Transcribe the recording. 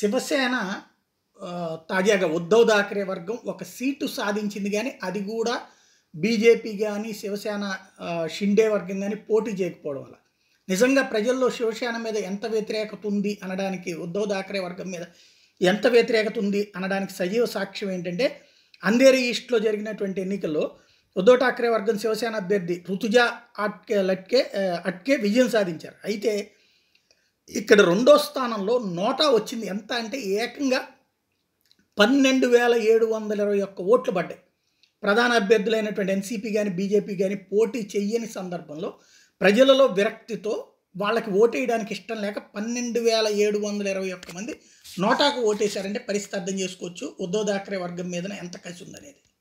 శివసేన తాజాగా ఉద్ధవ్ థాకరే వర్గం ఒక సీటు సాధించింది కానీ అది కూడా బీజేపీ కానీ శివసేన షిండే వర్గం కానీ పోటీ చేయకపోవడం వల్ల నిజంగా ప్రజల్లో శివసేన మీద ఎంత వ్యతిరేకత ఉంది అనడానికి ఉద్ధవ్ థాకరే వర్గం మీద ఎంత వ్యతిరేకత ఉంది అనడానికి సజీవ సాక్ష్యం ఏంటంటే అంధేరి ఈస్ట్లో జరిగినటువంటి ఎన్నికల్లో ఉద్ధవ్ ఠాక్రే వర్గం శివసేన అభ్యర్థి రుతుజా అట్కే లట్కే అట్కే విజయం సాధించారు అయితే ఇక్కడ రెండో స్థానంలో నోటా వచ్చింది ఎంత అంటే ఏకంగా పన్నెండు వేల ఏడు వందల ఇరవై ఒక్క ఓట్లు పడ్డాయి ప్రధాన అభ్యర్థులైనటువంటి ఎన్సీపీ కానీ బీజేపీ కానీ పోటీ చెయ్యని సందర్భంలో ప్రజలలో విరక్తితో వాళ్ళకి ఓటేయడానికి ఇష్టం లేక పన్నెండు వేల ఏడు వందల ఇరవై ఒక్క మంది నోటాకు ఓటేశారంటే పరిస్థితి అర్థం చేసుకోవచ్చు ఉద్దవ్ థాక్రే వర్గం మీద ఎంత కసి ఉందనేది